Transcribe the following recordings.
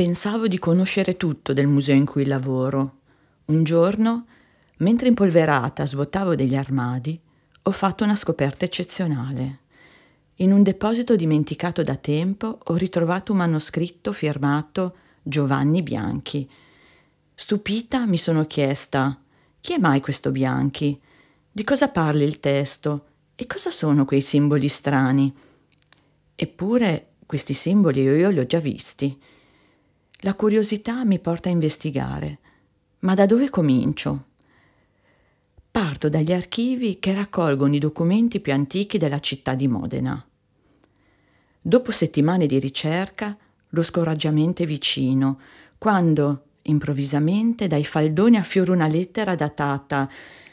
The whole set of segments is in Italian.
Pensavo di conoscere tutto del museo in cui lavoro. Un giorno, mentre impolverata svuotavo degli armadi, ho fatto una scoperta eccezionale. In un deposito dimenticato da tempo ho ritrovato un manoscritto firmato Giovanni Bianchi. Stupita mi sono chiesta chi è mai questo Bianchi? Di cosa parli il testo? E cosa sono quei simboli strani? Eppure questi simboli io li ho già visti. La curiosità mi porta a investigare. Ma da dove comincio? Parto dagli archivi che raccolgono i documenti più antichi della città di Modena. Dopo settimane di ricerca, lo scoraggiamento è vicino, quando, improvvisamente, dai faldoni affiora una lettera datata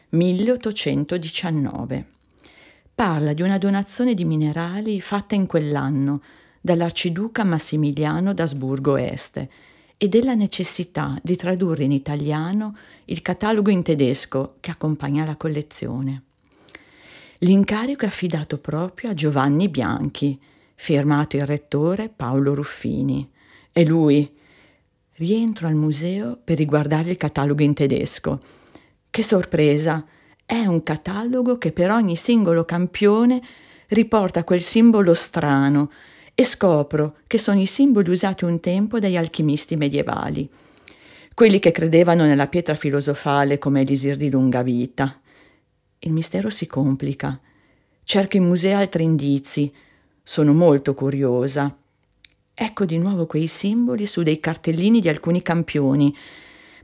1819. Parla di una donazione di minerali fatta in quell'anno, dall'arciduca Massimiliano d'Asburgo Este e della necessità di tradurre in italiano il catalogo in tedesco che accompagna la collezione. L'incarico è affidato proprio a Giovanni Bianchi, firmato il rettore Paolo Ruffini. E lui. Rientro al museo per riguardare il catalogo in tedesco. Che sorpresa! È un catalogo che per ogni singolo campione riporta quel simbolo strano e scopro che sono i simboli usati un tempo dagli alchimisti medievali, quelli che credevano nella pietra filosofale come elisir di lunga vita. Il mistero si complica. Cerco in museo altri indizi. Sono molto curiosa. Ecco di nuovo quei simboli su dei cartellini di alcuni campioni,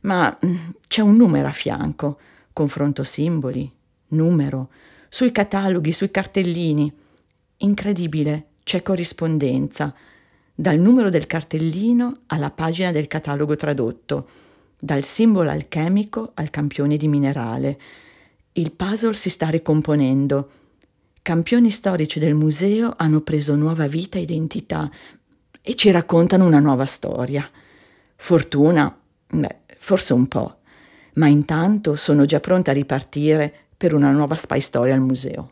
ma mm, c'è un numero a fianco. Confronto simboli, numero, sui cataloghi, sui cartellini. Incredibile, c'è corrispondenza, dal numero del cartellino alla pagina del catalogo tradotto, dal simbolo alchemico al campione di minerale. Il puzzle si sta ricomponendo. Campioni storici del museo hanno preso nuova vita e identità e ci raccontano una nuova storia. Fortuna? Beh, forse un po', ma intanto sono già pronta a ripartire per una nuova spy story al museo.